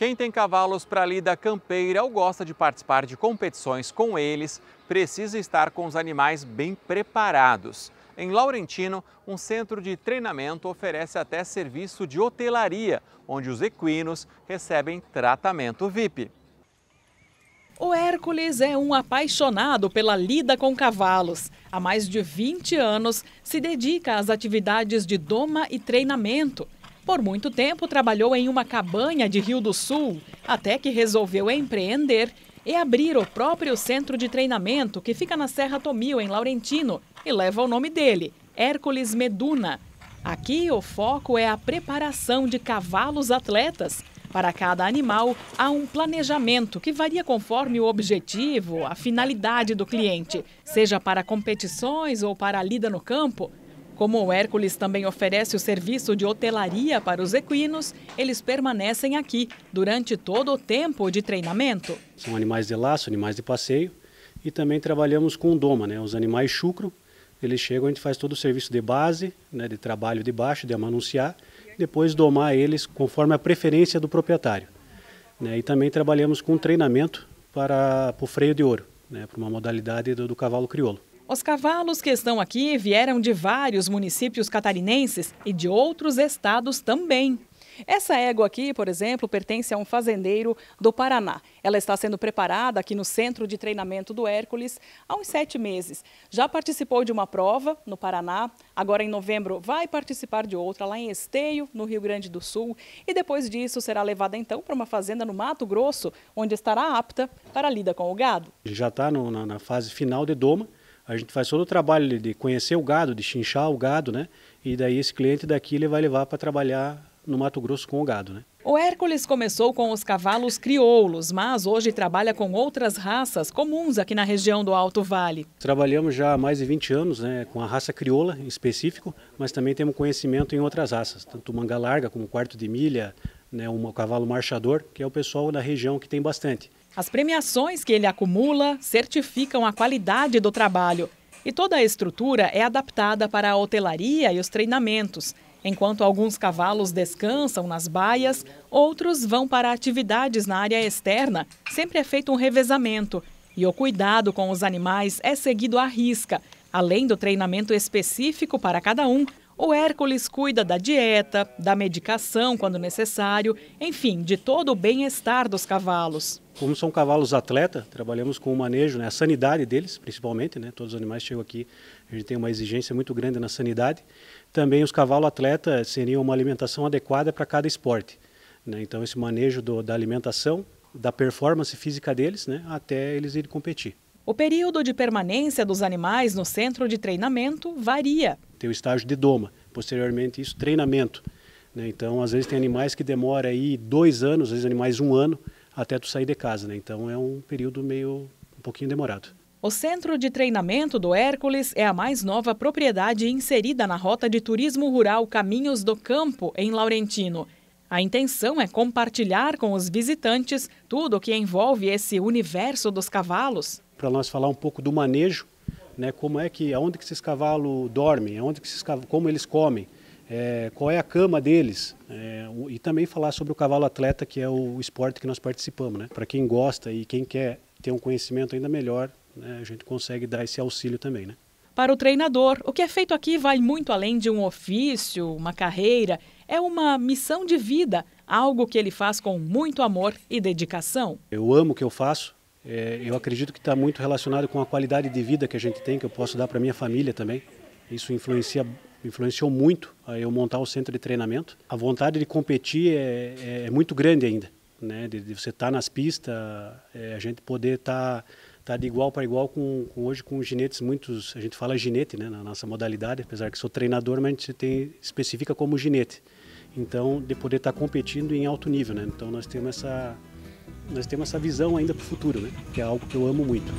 Quem tem cavalos para lida campeira ou gosta de participar de competições com eles, precisa estar com os animais bem preparados. Em Laurentino, um centro de treinamento oferece até serviço de hotelaria, onde os equinos recebem tratamento VIP. O Hércules é um apaixonado pela lida com cavalos. Há mais de 20 anos se dedica às atividades de doma e treinamento. Por muito tempo trabalhou em uma cabanha de Rio do Sul, até que resolveu empreender e abrir o próprio centro de treinamento que fica na Serra Tomil, em Laurentino, e leva o nome dele, Hércules Meduna. Aqui o foco é a preparação de cavalos atletas. Para cada animal, há um planejamento que varia conforme o objetivo, a finalidade do cliente, seja para competições ou para a lida no campo. Como o Hércules também oferece o serviço de hotelaria para os equinos, eles permanecem aqui durante todo o tempo de treinamento. São animais de laço, animais de passeio e também trabalhamos com doma, né? os animais chucro. Eles chegam, a gente faz todo o serviço de base, né, de trabalho de baixo, de amanunciar, depois domar eles conforme a preferência do proprietário. Né? E também trabalhamos com treinamento para, para o freio de ouro, né, para uma modalidade do, do cavalo crioulo. Os cavalos que estão aqui vieram de vários municípios catarinenses e de outros estados também. Essa égua aqui, por exemplo, pertence a um fazendeiro do Paraná. Ela está sendo preparada aqui no Centro de Treinamento do Hércules há uns sete meses. Já participou de uma prova no Paraná, agora em novembro vai participar de outra lá em Esteio, no Rio Grande do Sul. E depois disso será levada então para uma fazenda no Mato Grosso, onde estará apta para a lida com o gado. Já está na, na fase final de doma a gente faz todo o trabalho de conhecer o gado, de chinchar o gado, né? E daí esse cliente daqui ele vai levar para trabalhar no Mato Grosso com o gado, né? O Hércules começou com os cavalos crioulos, mas hoje trabalha com outras raças comuns aqui na região do Alto Vale. Trabalhamos já há mais de 20 anos né, com a raça crioula em específico, mas também temos conhecimento em outras raças, tanto manga larga como quarto de milha, né, O cavalo marchador, que é o pessoal da região que tem bastante. As premiações que ele acumula certificam a qualidade do trabalho e toda a estrutura é adaptada para a hotelaria e os treinamentos. Enquanto alguns cavalos descansam nas baias, outros vão para atividades na área externa. Sempre é feito um revezamento e o cuidado com os animais é seguido à risca. Além do treinamento específico para cada um, o Hércules cuida da dieta, da medicação quando necessário, enfim, de todo o bem-estar dos cavalos como são cavalos atleta, trabalhamos com o manejo, né, a sanidade deles, principalmente, né, todos os animais chegam aqui, a gente tem uma exigência muito grande na sanidade. Também os cavalos atleta seriam uma alimentação adequada para cada esporte. Né, então esse manejo do, da alimentação, da performance física deles, né, até eles irem competir. O período de permanência dos animais no centro de treinamento varia. Tem o estágio de doma, posteriormente isso treinamento. Né. Então às vezes tem animais que demoram aí dois anos, às vezes animais um ano até tu sair de casa, né? Então é um período meio um pouquinho demorado. O Centro de Treinamento do Hércules é a mais nova propriedade inserida na rota de turismo rural Caminhos do Campo, em Laurentino. A intenção é compartilhar com os visitantes tudo o que envolve esse universo dos cavalos. Para nós falar um pouco do manejo, né, como é que, aonde que esses cavalos dormem, aonde que esses, como eles comem, é, qual é a cama deles, é, e também falar sobre o cavalo atleta, que é o esporte que nós participamos. Né? Para quem gosta e quem quer ter um conhecimento ainda melhor, né, a gente consegue dar esse auxílio também. Né? Para o treinador, o que é feito aqui vai muito além de um ofício, uma carreira. É uma missão de vida, algo que ele faz com muito amor e dedicação. Eu amo o que eu faço, é, eu acredito que está muito relacionado com a qualidade de vida que a gente tem, que eu posso dar para minha família também. Isso influencia me influenciou muito a eu montar o centro de treinamento. A vontade de competir é, é, é muito grande ainda, né? De, de você estar tá nas pistas, é, a gente poder estar tá, tá, de igual para igual com, com, hoje com ginetes muitos. A gente fala ginete, né? Na nossa modalidade, apesar que sou treinador, mas a gente tem especifica como ginete. Então, de poder estar tá competindo em alto nível, né? Então nós temos essa nós temos essa visão ainda para o futuro, né? Que é algo que eu amo muito.